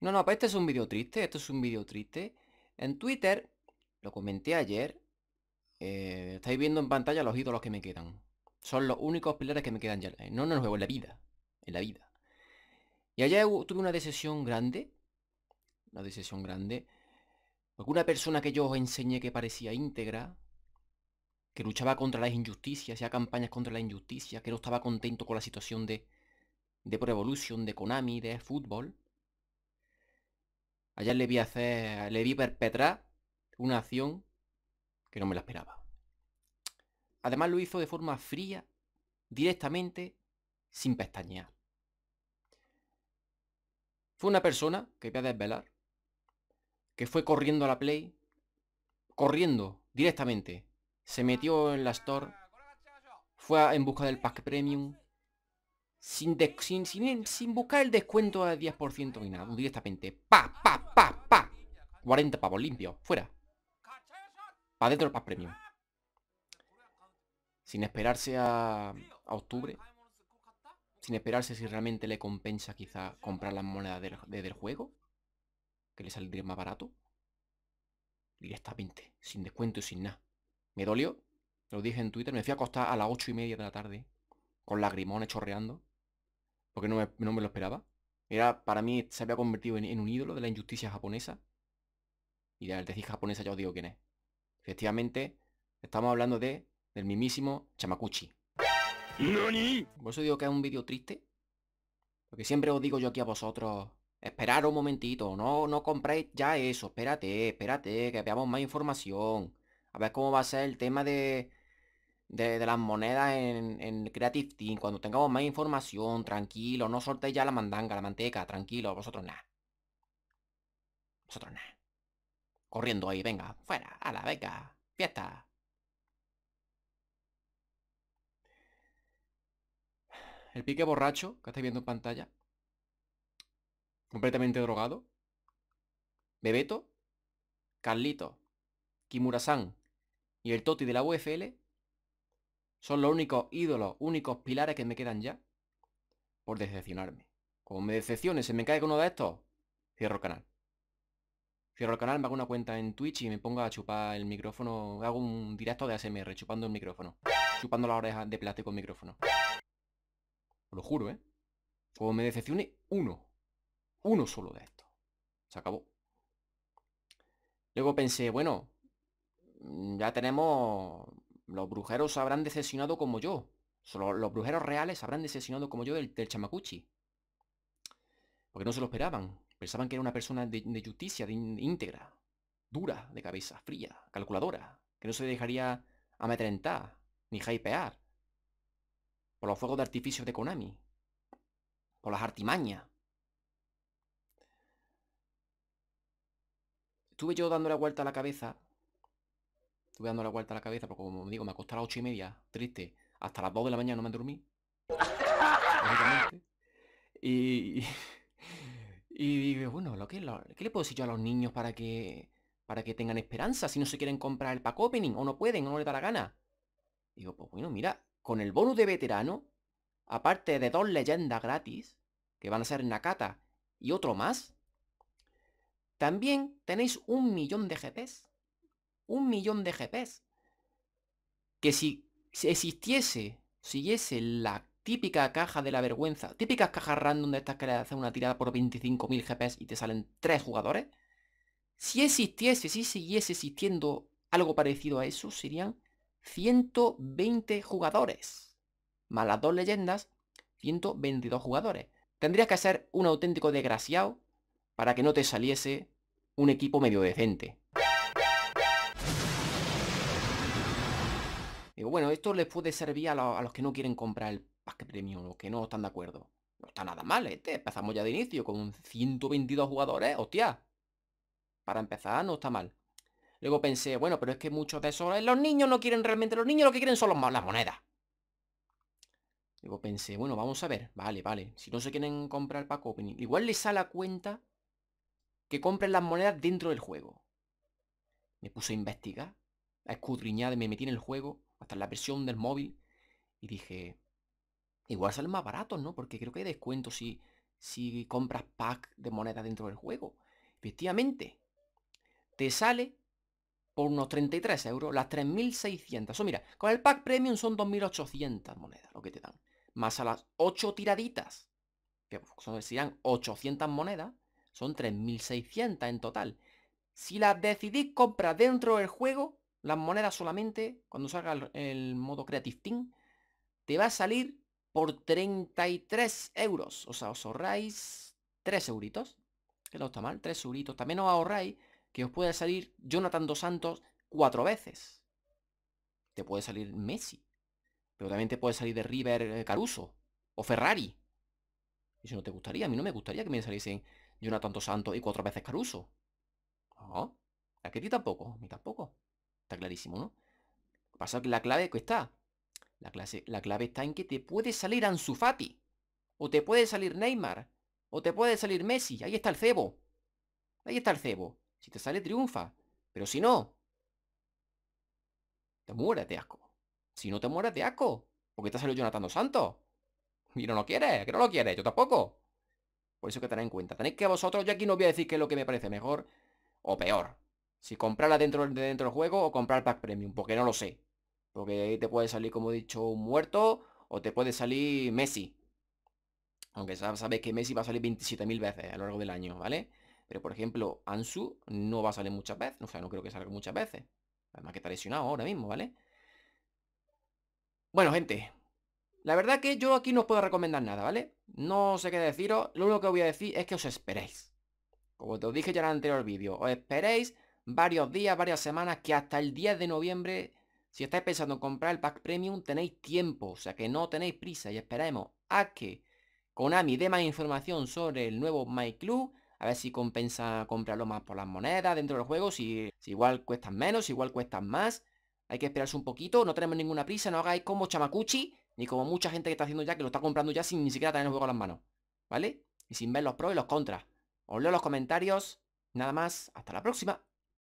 No, no, pues este es un vídeo triste, esto es un vídeo triste. En Twitter, lo comenté ayer, eh, estáis viendo en pantalla los ídolos que me quedan. Son los únicos pilares que me quedan ya. No no, no, en la vida. En la vida. Y allá tuve una decisión grande. Una decisión grande. Alguna persona que yo os enseñé que parecía íntegra, que luchaba contra las injusticias, hacía campañas contra las injusticias, que no estaba contento con la situación de, de Pro Evolution, de Konami, de fútbol, Ayer le vi hacer, le vi perpetrar una acción que no me la esperaba. Además lo hizo de forma fría, directamente, sin pestañear. Fue una persona que voy a desvelar, que fue corriendo a la Play, corriendo directamente, se metió en la Store, fue en busca del pack premium, sin, buscar el descuento a 10% ni nada. Directamente. Pa, pa, pa, pa. 40 pavos limpios. Fuera. Para dentro del Paz Premium. Sin esperarse a, octubre. Sin esperarse si realmente le compensa quizá comprar las monedas de, del juego. Que le saldría más barato. Directamente. Sin descuento y sin nada. Me dolió. Lo dije en Twitter. Me fui a acostar a las 8 y media de la tarde. Con lagrimones chorreando porque no me, lo esperaba. Era, para mí se había convertido en, un ídolo de la injusticia japonesa. Y al decir japonesa ya os digo quién es. Efectivamente, estamos hablando de del mismísimo Chamacuchi. ¿Vos Por eso digo que es un vídeo triste. Porque siempre os digo yo aquí a vosotros, esperar un momentito, no, no compréis ya eso, espérate, espérate, que veamos más información. A ver cómo va a ser el tema de, de, las monedas en, Creative Team. Cuando tengamos más información, tranquilo. No soltéis ya la mandanga, la manteca, tranquilo. Vosotros nada. Vosotros nada. Corriendo ahí, venga, fuera, a la venga, fiesta. El pique borracho que estáis viendo en pantalla. Completamente drogado. Bebeto. Carlito. Kimura-san. Y el Toti de la UFL son los únicos ídolos, únicos pilares que me quedan ya por decepcionarme. Como me decepcione, se me cae con uno de estos, cierro el canal. Cierro el canal, me hago una cuenta en Twitch y me pongo a chupar el micrófono. Hago un directo de ASMR chupando el micrófono. Chupando las orejas de plástico el micrófono. Os lo juro, ¿eh? Como me decepcione, uno. Uno solo de estos. Se acabó. Luego pensé, bueno, ya tenemos los brujeros habrán decepcionado como yo. los brujeros reales habrán decepcionado como yo del, chamacuchi. Porque no se lo esperaban. Pensaban que era una persona de, justicia, íntegra, dura, de cabeza, fría, calculadora, que no se dejaría ametrentar, ni hypear por los fuegos de artificios de Konami, por las artimañas. Estuve yo dando la vuelta a la cabeza Estuve dando la vuelta a la cabeza, porque como digo, me acosté a las ocho y media, triste, hasta las 2 de la mañana no me dormí. y, y digo, bueno, ¿lo que, ¿qué le puedo decir yo a los niños para que, para que tengan esperanza si no se quieren comprar el pack opening o no pueden o no les da la gana? Digo, pues bueno, mira, con el bonus de veterano, aparte de dos leyendas gratis, que van a ser Nakata y otro más, también tenéis un millón de GPs un millón de GPs. Que si, existiese, siguiese la típica caja de la vergüenza, típicas cajas random de estas que le hacen una tirada por 25.000 GPs y te salen tres jugadores, si existiese, si siguiese existiendo algo parecido a eso, serían 120 jugadores. Más las dos leyendas, 122 jugadores. Tendrías que ser un auténtico desgraciado para que no te saliese un equipo medio decente. bueno, esto les puede servir a, los que no quieren comprar el pack premium los que no están de acuerdo. No está nada mal, este. Empezamos ya de inicio con 122 jugadores, hostia. Para empezar, no está mal. Luego pensé, bueno, pero es que muchos de esos... Los niños no quieren realmente... Los niños lo que quieren son las monedas. Luego pensé, bueno, vamos a ver. Vale, vale. Si no se quieren comprar el pack opening, igual les sale a cuenta que compren las monedas dentro del juego. Me puse a investigar, a escudriñar, me metí en el juego hasta la versión del móvil. Y dije, igual salen más baratos, ¿no? Porque creo que hay descuento si, si compras pack de monedas dentro del juego. Efectivamente, te sale por unos 33 euros las 3.600. O mira, con el pack premium son 2.800 monedas lo que te dan. Más a las 8 tiraditas, que son, serán 800 monedas, son 3.600 en total. Si las decidís comprar dentro del juego, las monedas solamente, cuando salga el, modo Creative Team, te va a salir por 33 euros. O sea, os ahorráis 3 euritos. Que no está mal, 3 euritos. También os ahorráis que os puede salir Jonathan Dos Santos cuatro veces. Te puede salir Messi. Pero también te puede salir de River eh, Caruso. O Ferrari. si no te gustaría. A mí no me gustaría que me saliesen Jonathan Dos Santos y cuatro veces Caruso. No. A que ti tampoco. A mí tampoco. Está clarísimo, ¿no? Pasa que la clave que está. La, clase, la clave está en que te puede salir Ansu O te puede salir Neymar. O te puede salir Messi. Ahí está el cebo. Ahí está el cebo. Si te sale, triunfa. Pero si no, te mueres de asco. Si no te mueres de asco. Porque te ha Jonathan Dos Santos. Y no lo quieres, que no lo quieres, yo tampoco. Por eso que tenéis en cuenta. Tenéis que vosotros, yo aquí no voy a decir qué es lo que me parece mejor o peor. Si comprarla dentro, dentro del juego o comprar pack premium, porque no lo sé. Porque ahí te puede salir, como he dicho, un muerto o te puede salir Messi. Aunque sabes que Messi va a salir 27.000 veces a lo largo del año, ¿vale? Pero, por ejemplo, Ansu no va a salir muchas veces. O sea, no creo que salga muchas veces. Además que está lesionado ahora mismo, ¿vale? Bueno, gente. La verdad que yo aquí no os puedo recomendar nada, ¿vale? No sé qué deciros. Lo único que voy a decir es que os esperéis. Como te dije ya en el anterior vídeo, os esperéis varios días, varias semanas, que hasta el 10 de noviembre, si estáis pensando en comprar el pack premium, tenéis tiempo, o sea que no tenéis prisa y esperemos a que Konami dé más información sobre el nuevo My Club, a ver si compensa comprarlo más por las monedas dentro del juego, si, si igual cuestan menos, si igual cuestan más. Hay que esperarse un poquito, no tenemos ninguna prisa, no hagáis como Chamacuchi, ni como mucha gente que está haciendo ya, que lo está comprando ya sin ni siquiera tener el juego en las manos. ¿Vale? Y sin ver los pros y los contras. Os leo los comentarios. Nada más, hasta la próxima.